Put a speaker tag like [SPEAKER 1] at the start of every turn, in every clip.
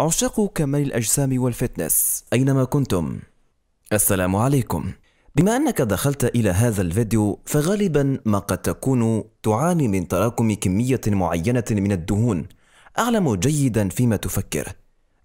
[SPEAKER 1] عشاق كمال الأجسام والفتنس أينما كنتم السلام عليكم بما أنك دخلت إلى هذا الفيديو فغالبا ما قد تكون تعاني من تراكم كمية معينة من الدهون أعلم جيدا فيما تفكر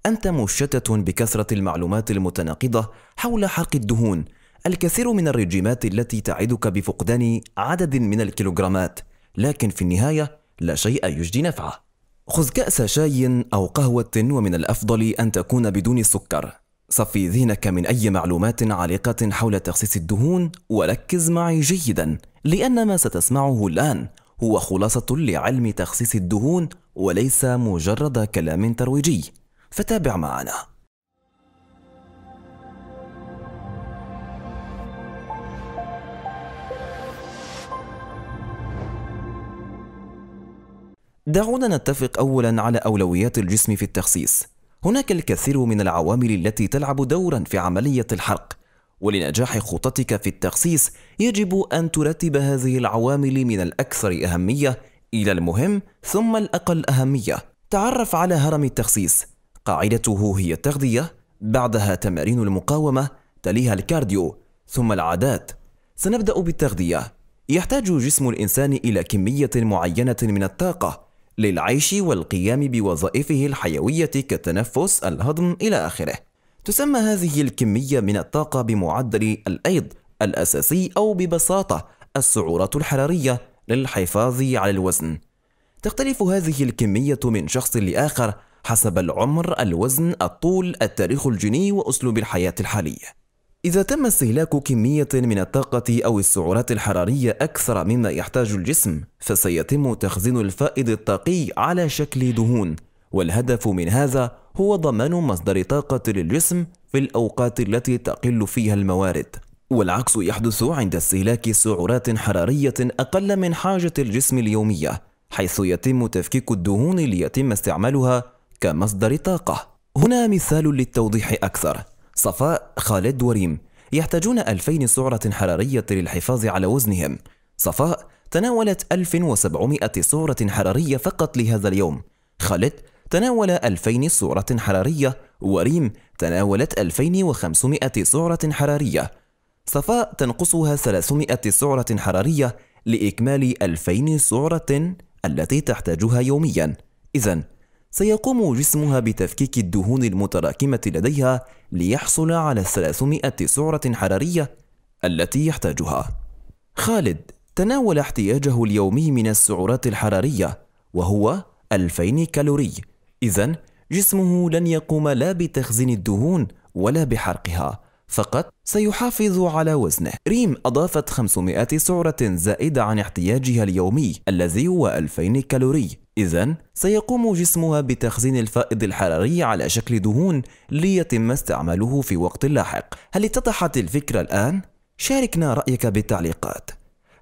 [SPEAKER 1] أنت مشتت بكثرة المعلومات المتناقضة حول حرق الدهون الكثير من الرجيمات التي تعدك بفقدان عدد من الكيلوغرامات لكن في النهاية لا شيء يجدي نفعه خذ كأس شاي أو قهوة ومن الأفضل أن تكون بدون سكر صفي ذهنك من أي معلومات عالقة حول تخصيص الدهون وركز معي جيدا لأن ما ستسمعه الآن هو خلاصة لعلم تخصيص الدهون وليس مجرد كلام ترويجي فتابع معنا دعونا نتفق أولا على أولويات الجسم في التخسيس هناك الكثير من العوامل التي تلعب دورا في عملية الحرق ولنجاح خطتك في التخسيس يجب أن ترتب هذه العوامل من الأكثر أهمية إلى المهم ثم الأقل أهمية تعرف على هرم التخسيس قاعدته هي التغذية بعدها تمارين المقاومة تليها الكارديو ثم العادات سنبدأ بالتغذية يحتاج جسم الإنسان إلى كمية معينة من الطاقة للعيش والقيام بوظائفه الحيوية كالتنفس، الهضم إلى آخره. تسمى هذه الكمية من الطاقة بمعدل الأيض الأساسي أو ببساطة السعرات الحرارية للحفاظ على الوزن. تختلف هذه الكمية من شخص لآخر حسب العمر، الوزن، الطول، التاريخ الجيني وأسلوب الحياة الحالية. إذا تم استهلاك كمية من الطاقة أو السعرات الحرارية أكثر مما يحتاج الجسم، فسيتم تخزين الفائض الطاقي على شكل دهون، والهدف من هذا هو ضمان مصدر طاقة للجسم في الأوقات التي تقل فيها الموارد. والعكس يحدث عند استهلاك سعرات حرارية أقل من حاجة الجسم اليومية، حيث يتم تفكيك الدهون ليتم استعمالها كمصدر طاقة. هنا مثال للتوضيح أكثر. صفاء خالد وريم يحتاجون 2000 سعرة حرارية للحفاظ على وزنهم صفاء تناولت 1700 سعرة حرارية فقط لهذا اليوم خالد تناول 2000 سعرة حرارية وريم تناولت 2500 سعرة حرارية صفاء تنقصها 300 سعرة حرارية لإكمال 2000 سعرة التي تحتاجها يوميا إذا سيقوم جسمها بتفكيك الدهون المتراكمة لديها ليحصل على 300 سعرة حرارية التي يحتاجها. خالد تناول احتياجه اليومي من السعرات الحرارية وهو 2000 كالوري، إذا جسمه لن يقوم لا بتخزين الدهون ولا بحرقها، فقط سيحافظ على وزنه ريم أضافت 500 سعرة زائدة عن احتياجها اليومي الذي هو 2000 كالوري إذا سيقوم جسمها بتخزين الفائض الحراري على شكل دهون ليتم استعماله في وقت لاحق هل اتضحت الفكرة الآن؟ شاركنا رأيك بالتعليقات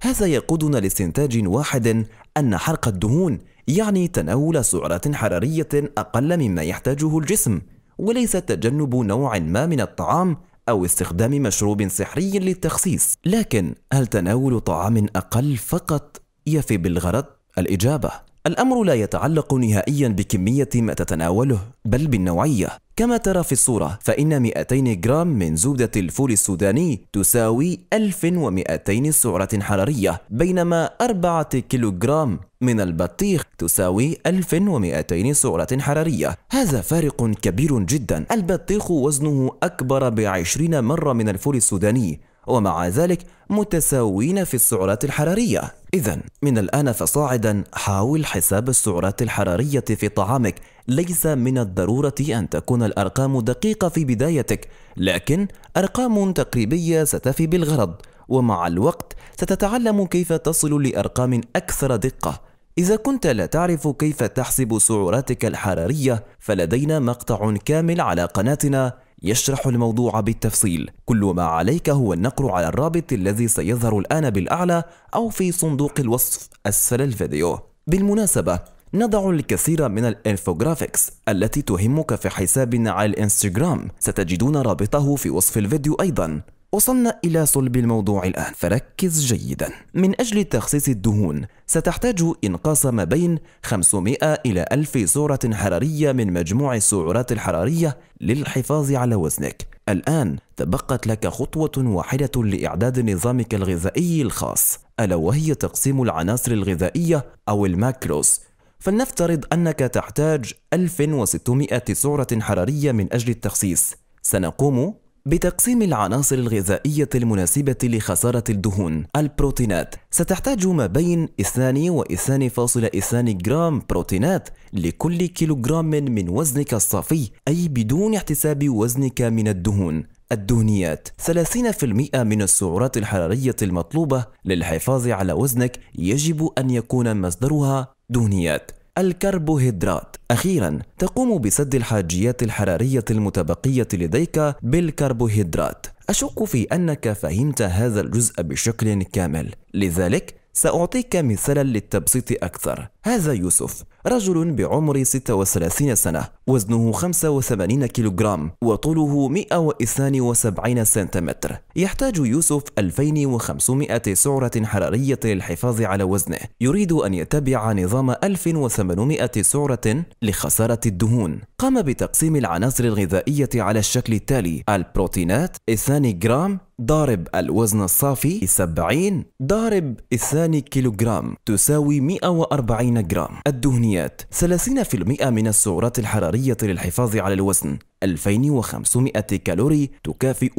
[SPEAKER 1] هذا يقودنا لاستنتاج واحد أن حرق الدهون يعني تناول سعرات حرارية أقل مما يحتاجه الجسم وليس تجنب نوع ما من الطعام أو استخدام مشروب سحري للتخسيس لكن هل تناول طعام أقل فقط يفي بالغرض؟ الإجابة الأمر لا يتعلق نهائيا بكمية ما تتناوله بل بالنوعية كما ترى في الصورة فإن 200 جرام من زبدة الفول السوداني تساوي 1200 سعرة حرارية بينما 4 كيلوغرام من البطيخ تساوي 1200 سعرة حرارية هذا فارق كبير جدا البطيخ وزنه أكبر بعشرين مرة من الفول السوداني ومع ذلك متساوين في السعرات الحرارية إذا من الآن فصاعدا حاول حساب السعرات الحرارية في طعامك ليس من الضرورة أن تكون الأرقام دقيقة في بدايتك لكن أرقام تقريبية ستفي بالغرض ومع الوقت ستتعلم كيف تصل لأرقام أكثر دقة إذا كنت لا تعرف كيف تحسب سعراتك الحرارية فلدينا مقطع كامل على قناتنا يشرح الموضوع بالتفصيل كل ما عليك هو النقر على الرابط الذي سيظهر الآن بالأعلى أو في صندوق الوصف أسفل الفيديو بالمناسبة نضع الكثير من الانفوجرافيكس التي تهمك في حسابنا على الانستغرام ستجدون رابطه في وصف الفيديو أيضا وصلنا إلى صلب الموضوع الآن فركز جيدا من أجل تخصيص الدهون ستحتاج إنقاص ما بين 500 إلى 1000 سعرة حرارية من مجموع السعرات الحرارية للحفاظ على وزنك الآن تبقت لك خطوة واحدة لإعداد نظامك الغذائي الخاص ألا وهي تقسيم العناصر الغذائية أو الماكروس فلنفترض أنك تحتاج 1600 سعرة حرارية من أجل التخسيس سنقوم بتقسيم العناصر الغذائية المناسبة لخسارة الدهون البروتينات ستحتاج ما بين 2 و 2.2 جرام بروتينات لكل كيلوغرام من وزنك الصافي أي بدون احتساب وزنك من الدهون الدهنيات 30% من السعرات الحرارية المطلوبة للحفاظ على وزنك يجب أن يكون مصدرها دهنيات الكربوهيدرات أخيرا تقوم بسد الحاجيات الحرارية المتبقية لديك بالكربوهيدرات أشك في أنك فهمت هذا الجزء بشكل كامل لذلك سأعطيك مثالا للتبسيط أكثر هذا يوسف رجل بعمر 36 سنة وزنه 85 كيلوغرام وطوله 172 سنتيمتر يحتاج يوسف 2500 سعرة حرارية للحفاظ على وزنه يريد أن يتبع نظام 1800 سعرة لخسارة الدهون قام بتقسيم العناصر الغذائية على الشكل التالي البروتينات 2 جرام ضارب الوزن الصافي 70 ضارب 2 كيلوغرام تساوي 140 جرام الدهنية الكميات 30% من السعرات الحرارية للحفاظ على الوزن 2500 كالوري تكافئ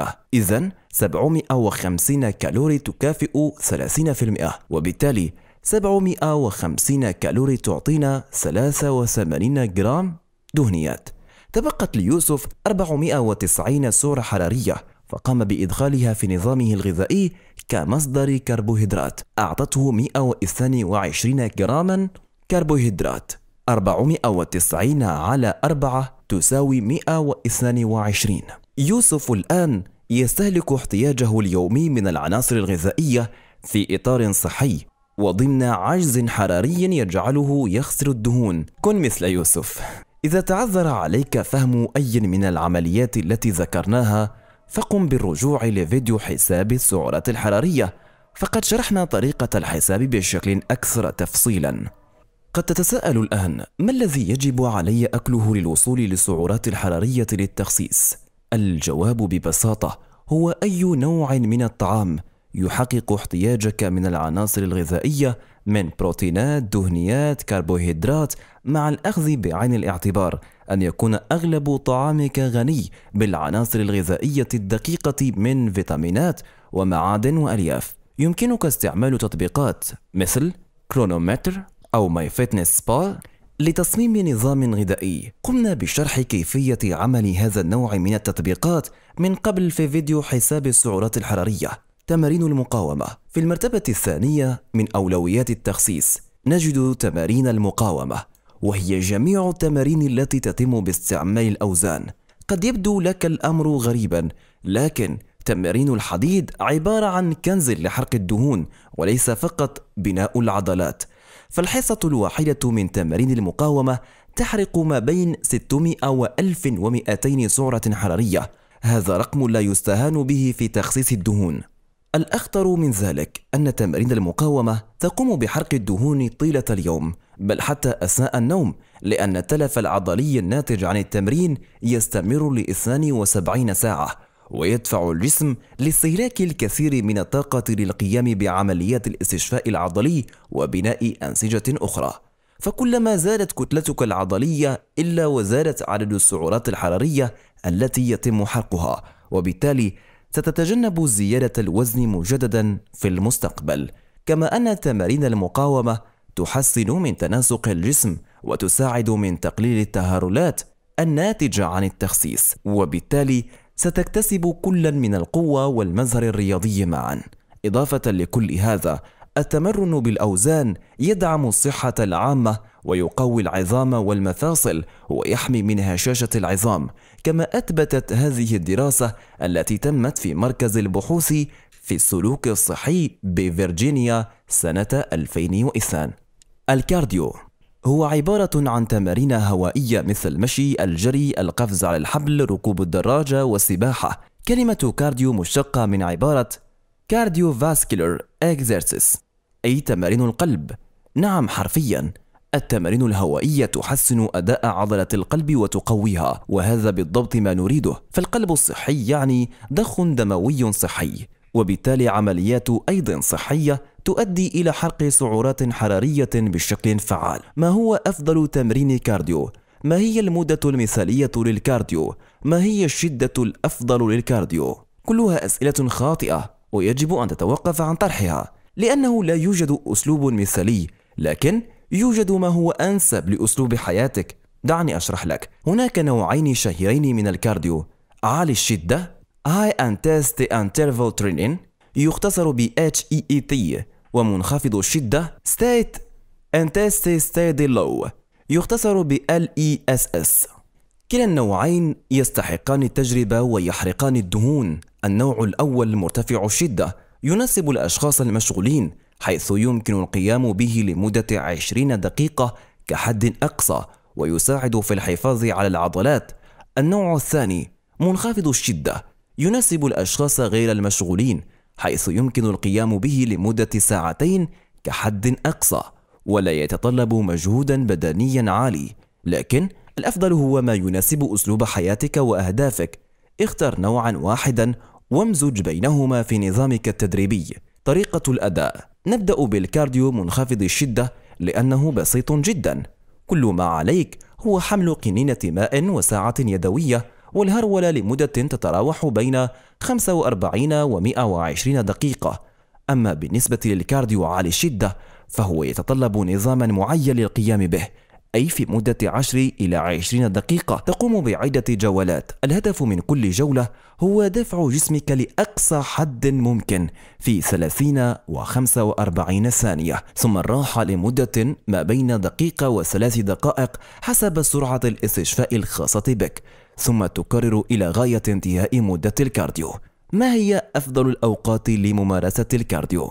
[SPEAKER 1] 100% إذا 750 كالوري تكافئ 30% وبالتالي 750 كالوري تعطينا 83 جرام دهنيات تبقت ليوسف 490 سعرة حرارية فقام بإدخالها في نظامه الغذائي كمصدر كربوهيدرات أعطته 122 جراما كربوهيدرات 490 على 4 تساوي 122 يوسف الآن يستهلك احتياجه اليومي من العناصر الغذائية في إطار صحي وضمن عجز حراري يجعله يخسر الدهون كن مثل يوسف إذا تعذر عليك فهم أي من العمليات التي ذكرناها فقم بالرجوع لفيديو حساب السعرات الحرارية فقد شرحنا طريقة الحساب بشكل أكثر تفصيلاً قد تتساءل الآن ما الذي يجب علي أكله للوصول للسعرات الحرارية للتخسيس؟ الجواب ببساطة هو أي نوع من الطعام يحقق احتياجك من العناصر الغذائية من بروتينات، دهنيات، كربوهيدرات مع الأخذ بعين الاعتبار أن يكون أغلب طعامك غني بالعناصر الغذائية الدقيقة من فيتامينات ومعادن وألياف. يمكنك استعمال تطبيقات مثل كرونومتر أو ماي فيتنس سبا لتصميم نظام غذائي قمنا بشرح كيفية عمل هذا النوع من التطبيقات من قبل في فيديو حساب السعرات الحرارية تمارين المقاومة في المرتبة الثانية من أولويات التخصيص نجد تمارين المقاومة وهي جميع التمارين التي تتم باستعمال الأوزان قد يبدو لك الأمر غريبا لكن تمارين الحديد عبارة عن كنز لحرق الدهون وليس فقط بناء العضلات فالحصة الواحدة من تمارين المقاومة تحرق ما بين 600 و 1200 سعرة حرارية هذا رقم لا يستهان به في تخصيص الدهون الأخطر من ذلك أن تمارين المقاومة تقوم بحرق الدهون طيلة اليوم بل حتى أثناء النوم لأن التلف العضلي الناتج عن التمرين يستمر ل 72 ساعة ويدفع الجسم لاستهلاك الكثير من الطاقة للقيام بعمليات الاستشفاء العضلي وبناء أنسجة أخرى فكلما زادت كتلتك العضلية إلا وزادت عدد السعرات الحرارية التي يتم حرقها وبالتالي ستتجنب زيادة الوزن مجددا في المستقبل كما أن تمارين المقاومة تحسن من تناسق الجسم وتساعد من تقليل التهارلات الناتجة عن التخسيس وبالتالي ستكتسب كلا من القوة والمظهر الرياضي معا إضافة لكل هذا التمرن بالأوزان يدعم الصحة العامة ويقوي العظام والمفاصل ويحمي من هشاشة العظام كما أثبتت هذه الدراسة التي تمت في مركز البحوث في السلوك الصحي بفرجينيا سنة 2002 الكارديو هو عبارة عن تمارين هوائية مثل المشي، الجري، القفز على الحبل، ركوب الدراجة والسباحة. كلمة كارديو مشتقة من عبارة كارديو cardiovascular اكزرسيس أي تمارين القلب. نعم حرفياً، التمارين الهوائية تحسن أداء عضلة القلب وتقويها، وهذا بالضبط ما نريده، فالقلب الصحي يعني ضخ دموي صحي، وبالتالي عمليات أيض صحية تؤدي إلى حرق سعرات حرارية بشكل فعال ما هو أفضل تمرين كارديو؟ ما هي المدة المثالية للكارديو؟ ما هي الشدة الأفضل للكارديو؟ كلها أسئلة خاطئة ويجب أن تتوقف عن طرحها لأنه لا يوجد أسلوب مثالي لكن يوجد ما هو أنسب لأسلوب حياتك دعني أشرح لك هناك نوعين شهيرين من الكارديو عالي الشدة High Intensity Interval Training يختصر ب HEET ومنخفض الشدة state intensity steady low يختصر ب LESS كلا النوعين يستحقان التجربة ويحرقان الدهون النوع الأول مرتفع الشدة يناسب الأشخاص المشغولين حيث يمكن القيام به لمدة 20 دقيقة كحد أقصى ويساعد في الحفاظ على العضلات النوع الثاني منخفض الشدة يناسب الأشخاص غير المشغولين حيث يمكن القيام به لمدة ساعتين كحد أقصى ولا يتطلب مجهودا بدنيا عالي لكن الأفضل هو ما يناسب أسلوب حياتك وأهدافك اختر نوعا واحدا وامزج بينهما في نظامك التدريبي طريقة الأداء نبدأ بالكارديو منخفض الشدة لأنه بسيط جدا كل ما عليك هو حمل قنينة ماء وساعة يدوية والهرولة لمدة تتراوح بين 45 و 120 دقيقة أما بالنسبة للكارديو عالي الشدة فهو يتطلب نظاما معين للقيام به أي في مدة 10 إلى 20 دقيقة تقوم بعدة جولات الهدف من كل جولة هو دفع جسمك لأقصى حد ممكن في 30 و 45 ثانية ثم الراحة لمدة ما بين دقيقة وثلاث دقائق حسب سرعة الاستشفاء الخاصة بك ثم تكرر إلى غاية انتهاء مدة الكارديو ما هي أفضل الأوقات لممارسة الكارديو؟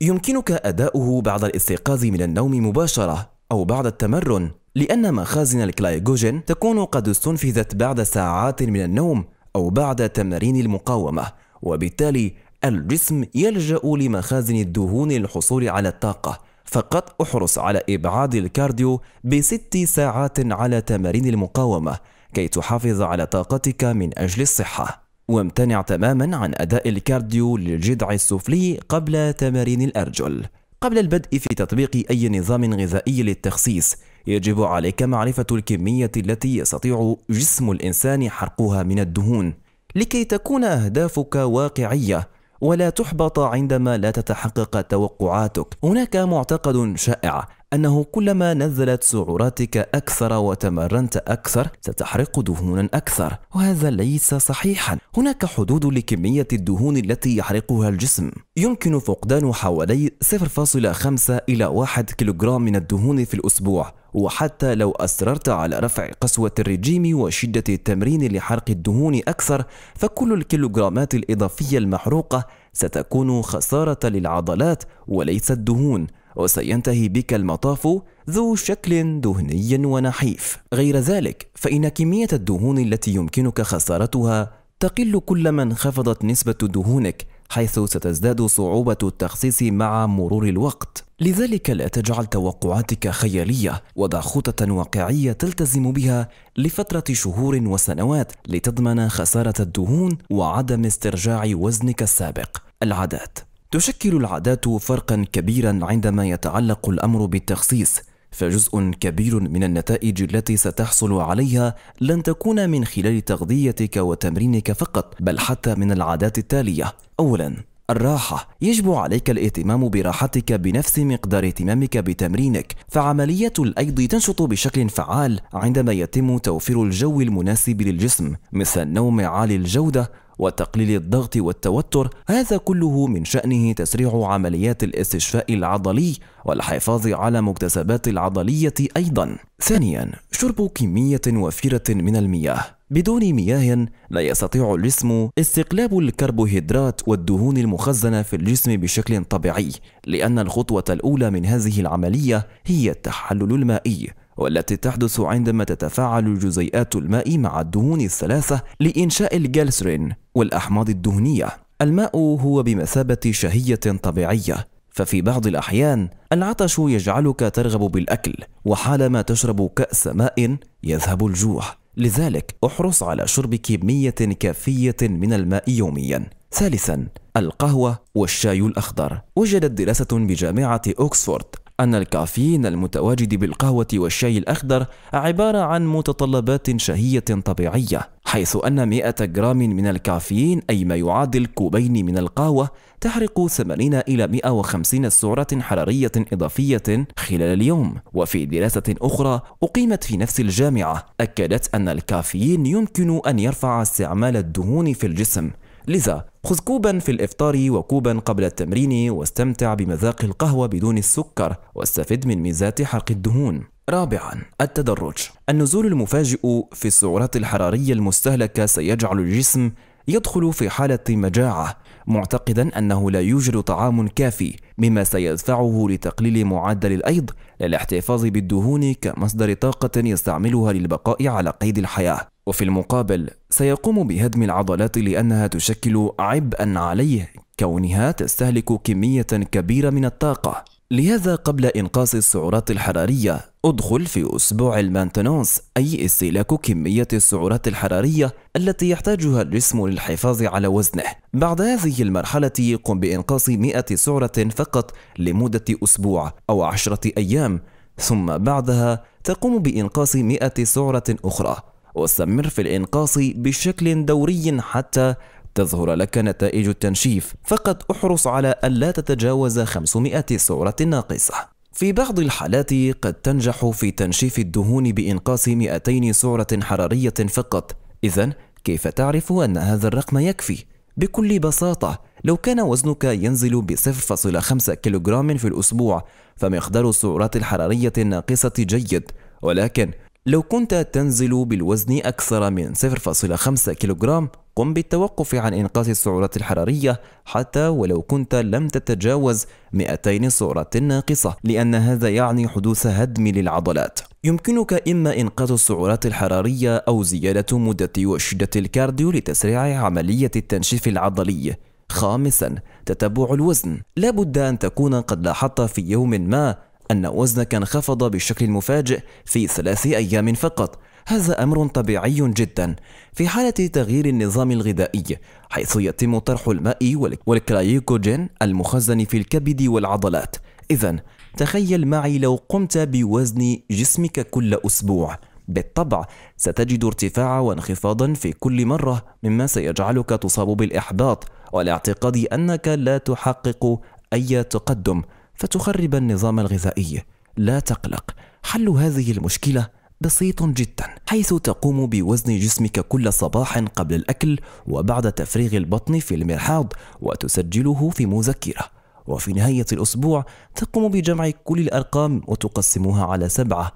[SPEAKER 1] يمكنك أداؤه بعد الاستيقاظ من النوم مباشرة أو بعد التمرن لأن مخازن الكلايكوجين تكون قد استنفذت بعد ساعات من النوم أو بعد تمارين المقاومة وبالتالي الجسم يلجأ لمخازن الدهون للحصول على الطاقة فقط احرص على إبعاد الكارديو بست ساعات على تمارين المقاومة كي تحافظ على طاقتك من أجل الصحة وامتنع تماما عن أداء الكارديو للجذع السفلي قبل تمارين الأرجل قبل البدء في تطبيق أي نظام غذائي للتخسيس يجب عليك معرفة الكمية التي يستطيع جسم الإنسان حرقها من الدهون لكي تكون أهدافك واقعية ولا تحبط عندما لا تتحقق توقعاتك هناك معتقد شائع أنه كلما نزلت سعراتك أكثر وتمرنت أكثر ستحرق دهونا أكثر وهذا ليس صحيحا هناك حدود لكمية الدهون التي يحرقها الجسم يمكن فقدان حوالي 0.5 إلى 1 كيلوغرام من الدهون في الأسبوع وحتى لو أصررت على رفع قسوة الرجيم وشدة التمرين لحرق الدهون أكثر فكل الكيلوغرامات الإضافية المحروقة ستكون خسارة للعضلات وليس الدهون وسينتهي بك المطاف ذو شكل دهني ونحيف غير ذلك فإن كمية الدهون التي يمكنك خسارتها تقل كلما انخفضت نسبة دهونك حيث ستزداد صعوبة التخصيص مع مرور الوقت لذلك لا تجعل توقعاتك خيالية وضع خطة واقعية تلتزم بها لفترة شهور وسنوات لتضمن خسارة الدهون وعدم استرجاع وزنك السابق العادات تشكل العادات فرقا كبيرا عندما يتعلق الأمر بالتخسيس فجزء كبير من النتائج التي ستحصل عليها لن تكون من خلال تغذيتك وتمرينك فقط بل حتى من العادات التالية أولا الراحة يجب عليك الاهتمام براحتك بنفس مقدار اهتمامك بتمرينك فعملية الأيض تنشط بشكل فعال عندما يتم توفير الجو المناسب للجسم مثل النوم عالي الجودة وتقليل الضغط والتوتر هذا كله من شأنه تسريع عمليات الاستشفاء العضلي والحفاظ على مكتسبات العضلية أيضا ثانيا شرب كمية وفيرة من المياه بدون مياه لا يستطيع الجسم استقلاب الكربوهيدرات والدهون المخزنة في الجسم بشكل طبيعي لأن الخطوة الأولى من هذه العملية هي التحلل المائي والتي تحدث عندما تتفاعل جزيئات الماء مع الدهون الثلاثة لإنشاء الجلسرين والأحماض الدهنية. الماء هو بمثابة شهية طبيعية، ففي بعض الأحيان العطش يجعلك ترغب بالأكل، وحالما تشرب كأس ماء يذهب الجوع. لذلك احرص على شرب كمية كافية من الماء يوميا. ثالثا القهوة والشاي الأخضر وجدت دراسة بجامعة أوكسفورد أن الكافيين المتواجد بالقهوة والشاي الأخضر عبارة عن متطلبات شهية طبيعية، حيث أن 100 جرام من الكافيين أي ما يعادل كوبين من القهوة تحرق 80 إلى 150 سعرة حرارية إضافية خلال اليوم، وفي دراسة أخرى أقيمت في نفس الجامعة أكدت أن الكافيين يمكن أن يرفع استعمال الدهون في الجسم لذا خذ كوبا في الإفطار وكوبا قبل التمرين واستمتع بمذاق القهوة بدون السكر واستفد من ميزات حرق الدهون رابعا التدرج النزول المفاجئ في السعرات الحرارية المستهلكة سيجعل الجسم يدخل في حالة مجاعة معتقدا أنه لا يوجد طعام كافي مما سيدفعه لتقليل معدل الأيض للاحتفاظ بالدهون كمصدر طاقة يستعملها للبقاء على قيد الحياة وفي المقابل سيقوم بهدم العضلات لأنها تشكل عبئا عليه كونها تستهلك كمية كبيرة من الطاقة لهذا قبل إنقاص السعرات الحرارية ادخل في أسبوع المانتنونس أي استهلاك كمية السعرات الحرارية التي يحتاجها الجسم للحفاظ على وزنه بعد هذه المرحلة قم بإنقاص 100 سعرة فقط لمدة أسبوع أو عشرة أيام ثم بعدها تقوم بإنقاص 100 سعرة أخرى واستمر في الإنقاص بشكل دوري حتى تظهر لك نتائج التنشيف فقط احرص على ألا تتجاوز 500 سعرة ناقصة في بعض الحالات قد تنجح في تنشيف الدهون بإنقاص 200 سعرة حرارية فقط إذا كيف تعرف أن هذا الرقم يكفي؟ بكل بساطة لو كان وزنك ينزل ب 0.5 كيلوغرام في الأسبوع فمقدار السعرات الحرارية الناقصة جيد ولكن لو كنت تنزل بالوزن أكثر من 0.5 كيلوغرام قم بالتوقف عن إنقاص السعرات الحرارية حتى ولو كنت لم تتجاوز 200 سعرة ناقصة لأن هذا يعني حدوث هدم للعضلات يمكنك إما إنقاذ السعرات الحرارية أو زيادة مدة وشدة الكارديو لتسريع عملية التنشيف العضلي خامسا تتبع الوزن لابد أن تكون قد لاحظت في يوم ما أن وزنك انخفض بشكل مفاجئ في ثلاث أيام فقط هذا أمر طبيعي جدا في حالة تغيير النظام الغذائي حيث يتم طرح الماء والكلايكوجين المخزن في الكبد والعضلات إذا تخيل معي لو قمت بوزن جسمك كل أسبوع بالطبع ستجد ارتفاعا وانخفاضا في كل مرة مما سيجعلك تصاب بالإحباط والاعتقاد أنك لا تحقق أي تقدم فتخرب النظام الغذائي لا تقلق حل هذه المشكله بسيط جدا حيث تقوم بوزن جسمك كل صباح قبل الاكل وبعد تفريغ البطن في المرحاض وتسجله في مذكره وفي نهايه الاسبوع تقوم بجمع كل الارقام وتقسمها على سبعه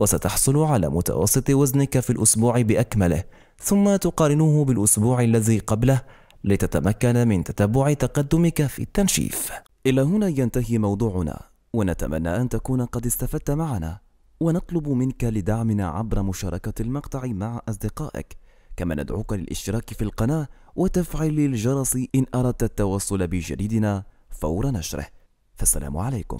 [SPEAKER 1] وستحصل على متوسط وزنك في الاسبوع باكمله ثم تقارنه بالاسبوع الذي قبله لتتمكن من تتبع تقدمك في التنشيف إلى هنا ينتهي موضوعنا ونتمنى أن تكون قد استفدت معنا ونطلب منك لدعمنا عبر مشاركة المقطع مع أصدقائك كما ندعوك للاشتراك في القناة وتفعيل الجرس إن أردت التوصل بجديدنا فور نشره فالسلام عليكم